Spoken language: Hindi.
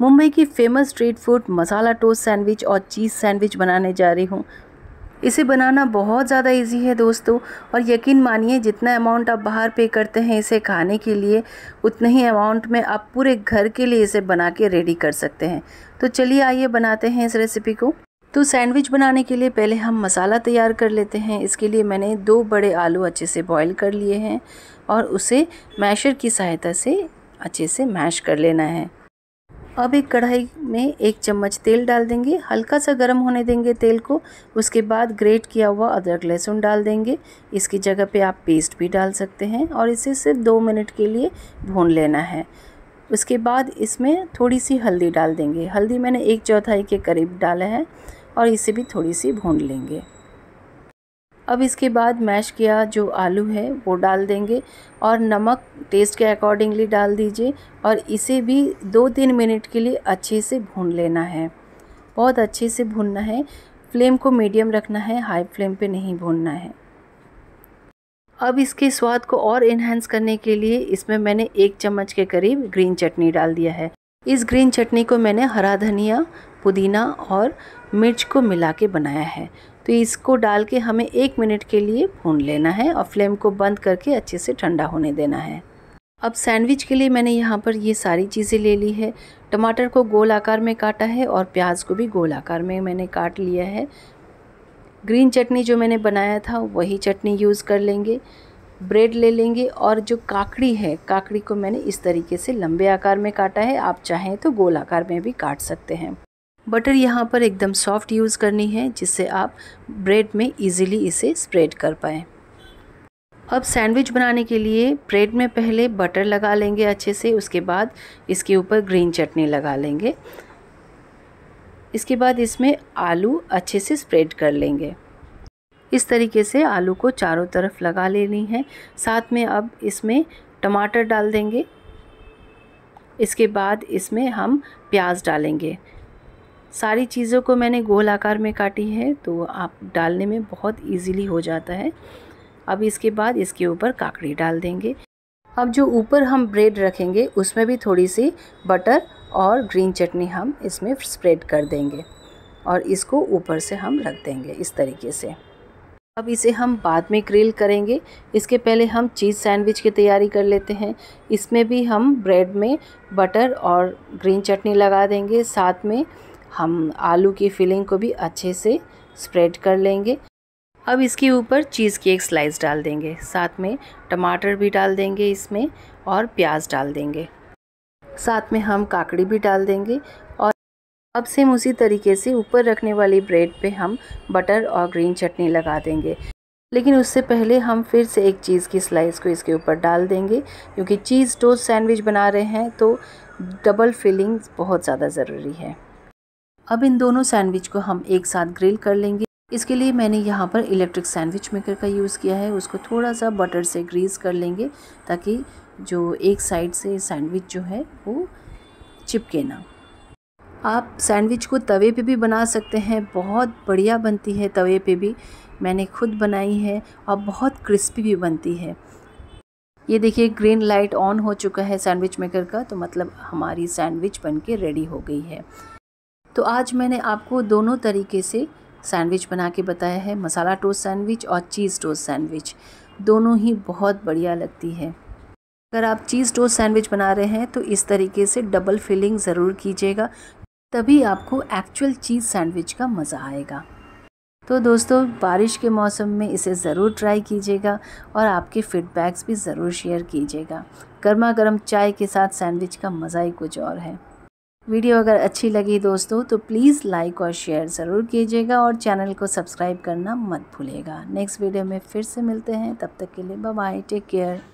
मुंबई की famous street food masala toast sandwich और चीज़ सैंडविच बनाने जा रही हूँ इसे बनाना बहुत ज़्यादा इजी है दोस्तों और यकीन मानिए जितना अमाउंट आप बाहर पे करते हैं इसे खाने के लिए उतने ही अमाउंट में आप पूरे घर के लिए इसे बना के रेडी कर सकते हैं तो चलिए आइए बनाते हैं इस रेसिपी को तो सैंडविच बनाने के लिए पहले हम मसाला तैयार कर लेते हैं इसके लिए मैंने दो बड़े आलू अच्छे से बॉयल कर लिए हैं और उसे मैशर की सहायता से अच्छे से मैश कर लेना है अब एक कढ़ाई में एक चम्मच तेल डाल देंगे हल्का सा गर्म होने देंगे तेल को उसके बाद ग्रेट किया हुआ अदरक लहसुन डाल देंगे इसकी जगह पे आप पेस्ट भी डाल सकते हैं और इसे सिर्फ दो मिनट के लिए भून लेना है उसके बाद इसमें थोड़ी सी हल्दी डाल देंगे हल्दी मैंने एक चौथाई के करीब डाला है और इसे भी थोड़ी सी भून लेंगे अब इसके बाद मैश किया जो आलू है वो डाल देंगे और नमक टेस्ट के अकॉर्डिंगली डाल दीजिए और इसे भी दो तीन मिनट के लिए अच्छे से भून लेना है बहुत अच्छे से भूनना है फ्लेम को मीडियम रखना है हाई फ्लेम पे नहीं भूनना है अब इसके स्वाद को और इन्हेंस करने के लिए इसमें मैंने एक चम्मच के करीब ग्रीन चटनी डाल दिया है इस ग्रीन चटनी को मैंने हरा धनिया पुदीना और मिर्च को मिला के बनाया है तो इसको डाल के हमें एक मिनट के लिए भून लेना है और फ्लेम को बंद करके अच्छे से ठंडा होने देना है अब सैंडविच के लिए मैंने यहाँ पर ये सारी चीज़ें ले ली है टमाटर को गोल आकार में काटा है और प्याज को भी गोल आकार में मैंने काट लिया है ग्रीन चटनी जो मैंने बनाया था वही चटनी यूज़ कर लेंगे ब्रेड ले लेंगे और जो काकड़ी है काकड़ी को मैंने इस तरीके से लंबे आकार में काटा है आप चाहें तो गोल आकार में भी काट सकते हैं बटर यहाँ पर एकदम सॉफ्ट यूज़ करनी है जिससे आप ब्रेड में इजीली इसे स्प्रेड कर पाए अब सैंडविच बनाने के लिए ब्रेड में पहले बटर लगा लेंगे अच्छे से उसके बाद इसके ऊपर ग्रीन चटनी लगा लेंगे इसके बाद इसमें आलू अच्छे से स्प्रेड कर लेंगे इस तरीके से आलू को चारों तरफ लगा लेनी है साथ में अब इसमें टमाटर डाल देंगे इसके बाद इसमें हम प्याज डालेंगे सारी चीज़ों को मैंने गोल आकार में काटी है तो आप डालने में बहुत इजीली हो जाता है अब इसके बाद इसके ऊपर काकड़ी डाल देंगे अब जो ऊपर हम ब्रेड रखेंगे उसमें भी थोड़ी सी बटर और ग्रीन चटनी हम इसमें स्प्रेड कर देंगे और इसको ऊपर से हम रख देंगे इस तरीके से अब इसे हम बाद में ग्रिल करेंगे इसके पहले हम चीज़ सैंडविच की तैयारी कर लेते हैं इसमें भी हम ब्रेड में बटर और ग्रीन चटनी लगा देंगे साथ में हम आलू की फिलिंग को भी अच्छे से स्प्रेड कर लेंगे अब इसके ऊपर चीज़ की एक स्लाइस डाल देंगे साथ में टमाटर भी डाल देंगे इसमें और प्याज डाल देंगे साथ में हम काकड़ी भी डाल देंगे और अब सेम उसी तरीके से ऊपर रखने वाली ब्रेड पे हम बटर और ग्रीन चटनी लगा देंगे लेकिन उससे पहले हम फिर से एक चीज़ की स्लाइस को इसके ऊपर डाल देंगे क्योंकि चीज़ टोस्ट सैंडविच बना रहे हैं तो डबल फिलिंग बहुत ज़्यादा ज़रूरी है अब इन दोनों सैंडविच को हम एक साथ ग्रिल कर लेंगे इसके लिए मैंने यहाँ पर इलेक्ट्रिक सैंडविच मेकर का यूज़ किया है उसको थोड़ा सा बटर से ग्रीस कर लेंगे ताकि जो एक साइड से सैंडविच जो है वो चिपके ना आप सैंडविच को तवे पे भी बना सकते हैं बहुत बढ़िया बनती है तवे पे भी मैंने खुद बनाई है और बहुत क्रिस्पी भी बनती है ये देखिए ग्रीन लाइट ऑन हो चुका है सैंडविच मेकर का तो मतलब हमारी सैंडविच बनके रेडी हो गई है तो आज मैंने आपको दोनों तरीके से सैंडविच बना के बताया है मसाला टोस्ट सैंडविच और चीज़ टोस्ट सैंडविच दोनों ही बहुत बढ़िया लगती है अगर आप चीज़ टोस्ट सैंडविच बना रहे हैं तो इस तरीके से डबल फिलिंग ज़रूर कीजिएगा तभी आपको एक्चुअल चीज़ सैंडविच का मज़ा आएगा तो दोस्तों बारिश के मौसम में इसे ज़रूर ट्राई कीजिएगा और आपके फीडबैक्स भी ज़रूर शेयर कीजिएगा गर्मा गर्म चाय के साथ सैंडविच का मज़ा ही कुछ और है वीडियो अगर अच्छी लगी दोस्तों तो प्लीज़ लाइक और शेयर ज़रूर कीजिएगा और चैनल को सब्सक्राइब करना मत भूलिएगा नेक्स्ट वीडियो में फिर से मिलते हैं तब तक के लिए बाय टेक केयर